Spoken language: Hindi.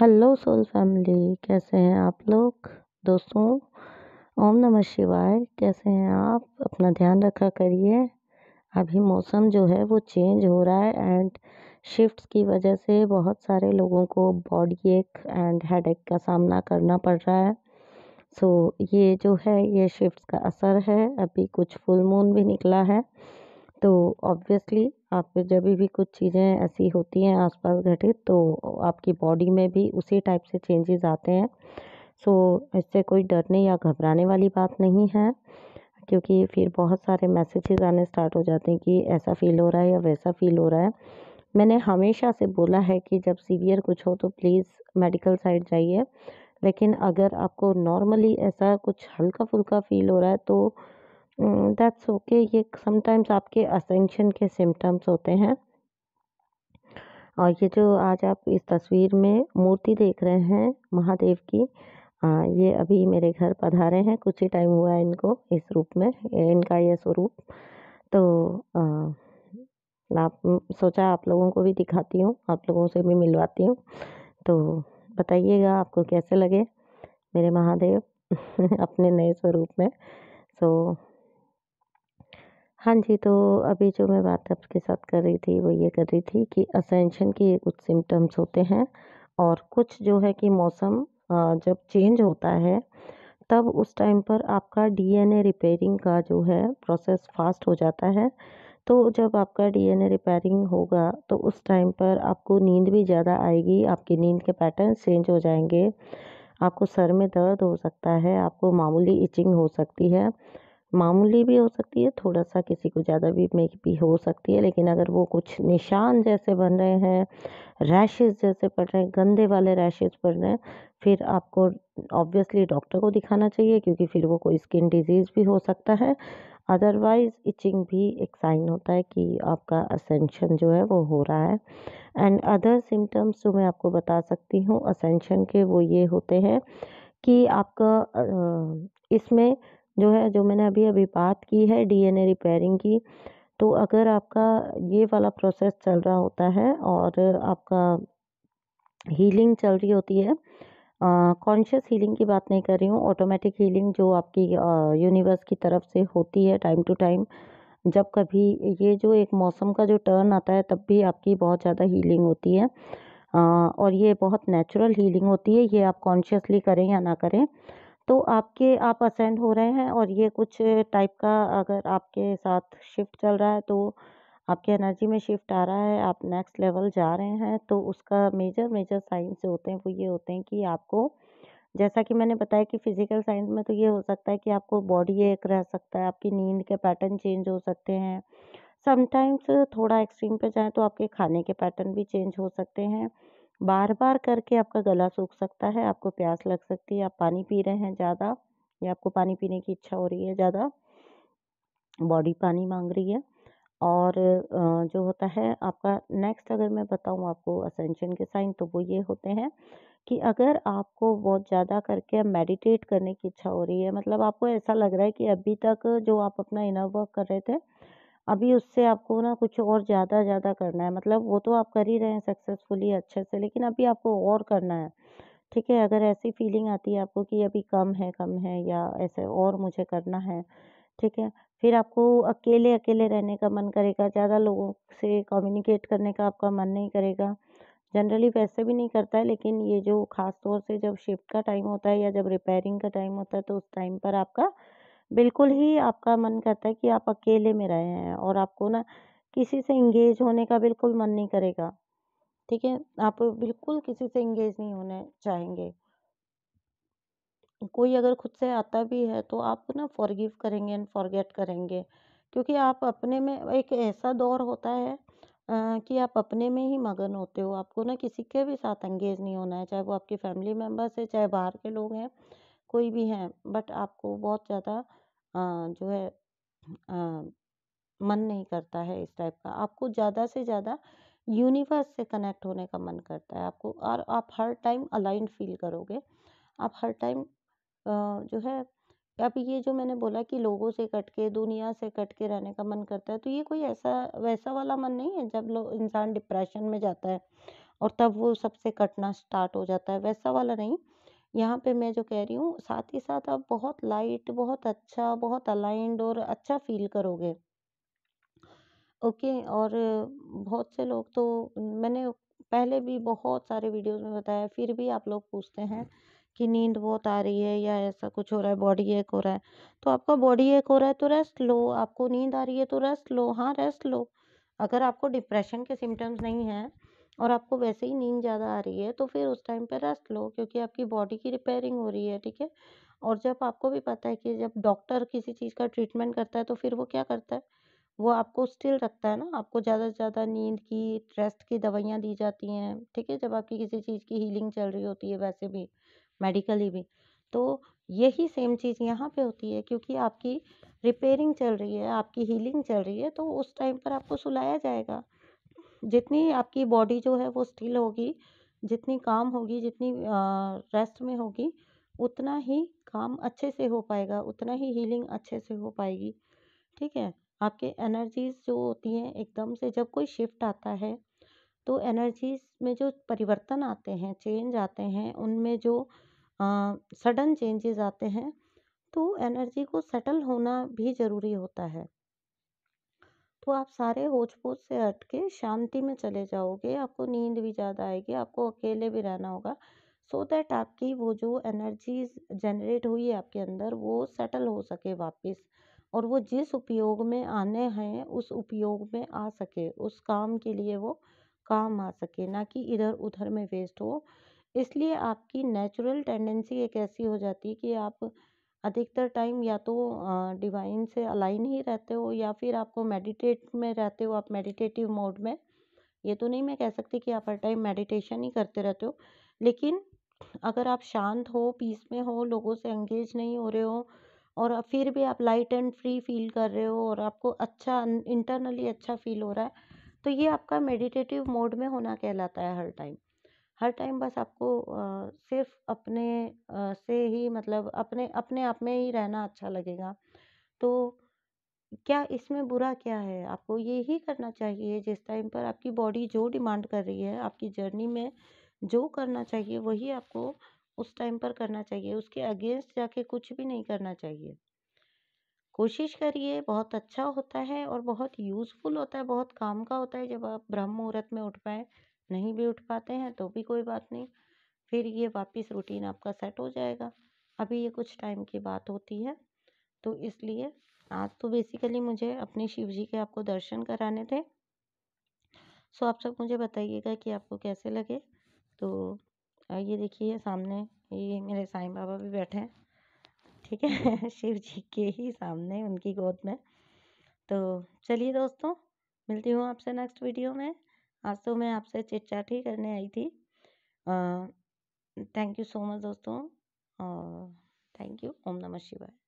हेलो सोल फैमिली कैसे हैं आप लोग दोस्तों ओम नमः शिवाय कैसे हैं आप अपना ध्यान रखा करिए अभी मौसम जो है वो चेंज हो रहा है एंड शिफ्ट्स की वजह से बहुत सारे लोगों को बॉडी एक एंड हेडेक का सामना करना पड़ रहा है सो so, ये जो है ये शिफ्ट्स का असर है अभी कुछ फुल मून भी निकला है तो ऑब्वियसली आप जब भी कुछ चीज़ें ऐसी होती हैं आसपास घटित तो आपकी बॉडी में भी उसी टाइप से चेंजेस आते हैं सो इससे कोई डरने या घबराने वाली बात नहीं है क्योंकि फिर बहुत सारे मैसेजेस आने स्टार्ट हो जाते हैं कि ऐसा फील हो रहा है या वैसा फील हो रहा है मैंने हमेशा से बोला है कि जब सीवियर कुछ हो तो प्लीज़ मेडिकल साइड जाइए लेकिन अगर आपको नॉर्मली ऐसा कुछ हल्का फुल्का फील हो रहा है तो दैट्स mm, ओके ये समटाइम्स आपके असेंशन के सिम्टम्स होते हैं और ये जो आज आप इस तस्वीर में मूर्ति देख रहे हैं महादेव की आ, ये अभी मेरे घर पधारे हैं कुछ ही टाइम हुआ है इनको इस रूप में इनका ये स्वरूप तो आ, आप सोचा आप लोगों को भी दिखाती हूँ आप लोगों से भी मिलवाती हूँ तो बताइएगा आपको कैसे लगे मेरे महादेव अपने नए स्वरूप में सो so, हाँ जी, तो अभी जो मैं बात आपके साथ कर रही थी, वो ये कर रही थी कि असेंशन के कुछ सिम्टम्स होते हैं और कुछ जो है कि मौसम जब चेंज होता है, तब उस टाइम पर आपका डीएनए रिपेयरिंग का जो है प्रोसेस फ़ास्ट हो जाता है। तो जब आपका डीएनए रिपेयरिंग होगा, तो उस टाइम पर आपको नींद भी ज़्यादा आएगी, आपकी नींद के पैटर्न चेंज हो जाएंगे आपको सर में दर्द हो सकता है, आपको मामूली इचिंग हो सकती है मामूली भी हो सकती है थोड़ा सा किसी को ज़्यादा भी मेक भी हो सकती है लेकिन अगर वो कुछ निशान जैसे बन रहे हैं रैशेज़ जैसे पड़ रहे हैं गंदे वाले रैशेज़ पड़ रहे हैं फिर आपको ऑब्वियसली डॉक्टर को दिखाना चाहिए क्योंकि फिर वो कोई स्किन डिजीज़ भी हो सकता है अदरवाइज़ इचिंग भी एक साइन होता है कि आपका असेंशन जो है वो हो रहा है एंड अदर सिम्टम्स जो मैं आपको बता सकती हूँ असेंशन के वो ये होते हैं कि आपका इसमें जो है जो मैंने अभी अभी बात की है डी एन ए रिपेयरिंग की तो अगर आपका ये वाला प्रोसेस चल रहा होता है और आपका हीलिंग चल रही होती है कॉन्शियस हीलिंग की बात नहीं कर रही हूँ ऑटोमेटिक हीलिंग जो आपकी यूनिवर्स की तरफ से होती है टाइम टू टाइम जब कभी ये जो एक मौसम का जो टर्न आता है तब भी आपकी बहुत ज़्यादा हीलिंग होती है आ, और ये बहुत नेचुरल हीलिंग होती है ये आप कॉन्शियसली करें या ना करें तो आपके आप असेंड हो रहे हैं और ये कुछ टाइप का अगर आपके साथ शिफ्ट चल रहा है तो आपके एनर्जी में शिफ्ट आ रहा है आप नेक्स्ट लेवल जा रहे हैं तो उसका मेजर मेजर साइंस जो होते हैं वो ये होते हैं कि आपको जैसा कि मैंने बताया कि फिज़िकल साइंस में तो ये हो सकता है कि आपको बॉडी एक रह सकता है आपकी नींद के पैटर्न चेंज हो सकते हैं समटाइम्स थोड़ा एक्सट्रीम पे जाएं तो आपके खाने के पैटर्न भी चेंज हो सकते हैं बार बार करके आपका गला सूख सकता है आपको प्यास लग सकती है आप पानी पी रहे हैं ज़्यादा या आपको पानी पीने की इच्छा हो रही है ज़्यादा बॉडी पानी मांग रही है और जो होता है आपका नेक्स्ट अगर मैं बताऊँ आपको असेंशन के साइन तो वो ये होते हैं कि अगर आपको बहुत ज़्यादा करके मेडिटेट करने की इच्छा हो रही है मतलब आपको ऐसा लग रहा है कि अभी तक जो आप अपना इनर वर्क कर रहे थे अभी उससे आपको ना कुछ और ज़्यादा ज़्यादा करना है मतलब वो तो आप कर ही रहे हैं सक्सेसफुली अच्छे से लेकिन अभी आपको और करना है ठीक है अगर ऐसी फीलिंग आती है आपको कि अभी कम है कम है या ऐसे और मुझे करना है ठीक है फिर आपको अकेले अकेले रहने का मन करेगा ज़्यादा लोगों से कम्युनिकेट करने का आपका मन नहीं करेगा जनरली वैसे भी नहीं करता है लेकिन ये जो ख़ास तौर से जब शिफ्ट का टाइम होता है या जब रिपेयरिंग का टाइम होता है तो उस टाइम पर आपका बिल्कुल ही आपका मन करता है कि आप अकेले में रहे हैं और आपको ना किसी से इंगेज होने का बिल्कुल मन नहीं करेगा। ठीक है? आप बिल्कुल किसी से इंगेज नहीं होने चाहेंगे। कोई अगर खुद से आता भी है तो आप ना फ़ॉरगिव करेंगे एंड फ़ॉरगेट करेंगे। क्योंकि आप अपने में एक ऐसा दौर होता है आ, कि आप अपने में ही मगन होते हो। आपको ना किसी के भी साथ एंगेज नहीं होना है, चाहे वो आपकी फैमिली मेम्बर्स हैं, चाहे बाहर के लोग हैं, कोई भी हैं। बट आपको बहुत ज़्यादा जो है मन नहीं करता है इस टाइप का आपको ज़्यादा से ज़्यादा यूनिवर्स से कनेक्ट होने का मन करता है आपको और आप हर टाइम अलाइन फील करोगे आप हर टाइम जो है अब ये जो मैंने बोला कि लोगों से कट के दुनिया से कट के रहने का मन करता है तो ये कोई ऐसा वैसा वाला मन नहीं है जब लोग इंसान डिप्रेशन में जाता है और तब वो सबसे कटना स्टार्ट हो जाता है वैसा वाला नहीं यहाँ पे मैं जो कह रही हूँ साथ ही साथ आप बहुत लाइट बहुत अच्छा बहुत अलाइंड और अच्छा फील करोगे ओके और बहुत से लोग तो मैंने पहले भी बहुत सारे वीडियोस में बताया फिर भी आप लोग पूछते हैं कि नींद बहुत आ रही है या ऐसा कुछ हो रहा है बॉडी एक हो रहा है तो आपका बॉडी एक हो रहा है तो रेस्ट लो आपको नींद आ रही है तो रेस्ट लो हाँ रेस्ट लो अगर आपको डिप्रेशन के सिम्टम्स नहीं हैं और आपको वैसे ही नींद ज़्यादा आ रही है तो फिर उस टाइम पर रेस्ट लो क्योंकि आपकी बॉडी की रिपेयरिंग हो रही है ठीक है और जब आपको भी पता है कि जब डॉक्टर किसी चीज़ का ट्रीटमेंट करता है तो फिर वो क्या करता है वो आपको स्टिल रखता है ना आपको ज़्यादा से ज़्यादा नींद की रेस्ट की दवाइयाँ दी जाती हैं ठीक है जब आपकी किसी चीज़ की हीलिंग चल रही होती है वैसे भी मेडिकली भी तो यही सेम चीज़ यहाँ पे होती है क्योंकि आपकी रिपेयरिंग चल रही है आपकी हीलिंग चल रही है तो उस टाइम पर आपको सुलाया जाएगा जितनी आपकी बॉडी जो है वो स्टिल होगी जितनी काम होगी जितनी रेस्ट में होगी उतना ही काम अच्छे से हो पाएगा उतना ही हीलिंग अच्छे से हो पाएगी ठीक है आपके एनर्जीज़ जो होती हैं एकदम से जब कोई शिफ्ट आता है तो एनर्जीज़ में जो परिवर्तन आते हैं चेंज आते हैं उनमें जो सडन चेंजेस आते हैं तो एनर्जी को सेटल होना भी ज़रूरी होता है तो आप सारे होच पोच से हट के शांति में चले जाओगे आपको नींद भी ज़्यादा आएगी आपको अकेले भी रहना होगा सो so दैट आपकी वो जो एनर्जी जनरेट हुई है आपके अंदर वो सेटल हो सके वापस और वो जिस उपयोग में आने हैं उस उपयोग में आ सके उस काम के लिए वो काम आ सके ना कि इधर उधर में वेस्ट हो इसलिए आपकी नेचुरल टेंडेंसी एक ऐसी हो जाती है कि आप अधिकतर टाइम या तो डिवाइन से अलाइन ही रहते हो या फिर आपको मेडिटेट में रहते हो आप मेडिटेटिव मोड में ये तो नहीं मैं कह सकती कि आप हर टाइम मेडिटेशन ही करते रहते हो लेकिन अगर आप शांत हो पीस में हो लोगों से एंगेज नहीं हो रहे हो और फिर भी आप लाइट एंड फ्री फील कर रहे हो और आपको अच्छा इंटरनली अच्छा फील हो रहा है तो ये आपका मेडिटेटिव मोड में होना कहलाता है हर टाइम हर टाइम बस आपको सिर्फ अपने से ही मतलब अपने अपने आप में ही रहना अच्छा लगेगा तो क्या इसमें बुरा क्या है आपको ये ही करना चाहिए जिस टाइम पर आपकी बॉडी जो डिमांड कर रही है आपकी जर्नी में जो करना चाहिए वही आपको उस टाइम पर करना चाहिए उसके अगेंस्ट जाके कुछ भी नहीं करना चाहिए कोशिश करिए बहुत अच्छा होता है और बहुत यूज़फुल होता है बहुत काम का होता है जब आप ब्रह्म मुहूर्त में उठ पाएँ नहीं भी उठ पाते हैं तो भी कोई बात नहीं फिर ये वापस रूटीन आपका सेट हो जाएगा अभी ये कुछ टाइम की बात होती है तो इसलिए आज तो बेसिकली मुझे अपने शिव जी के आपको दर्शन कराने थे सो आप सब मुझे बताइएगा कि आपको कैसे लगे तो ये देखिए सामने ये मेरे साईं बाबा भी बैठे हैं ठीक है शिव जी के ही सामने उनकी गोद में तो चलिए दोस्तों मिलती हूँ आपसे नेक्स्ट वीडियो में आज़ तो मैं आपसे चिटचैट ही करने आई थी थैंक यू सो मच दोस्तों और थैंक यू ओम नमः शिवाय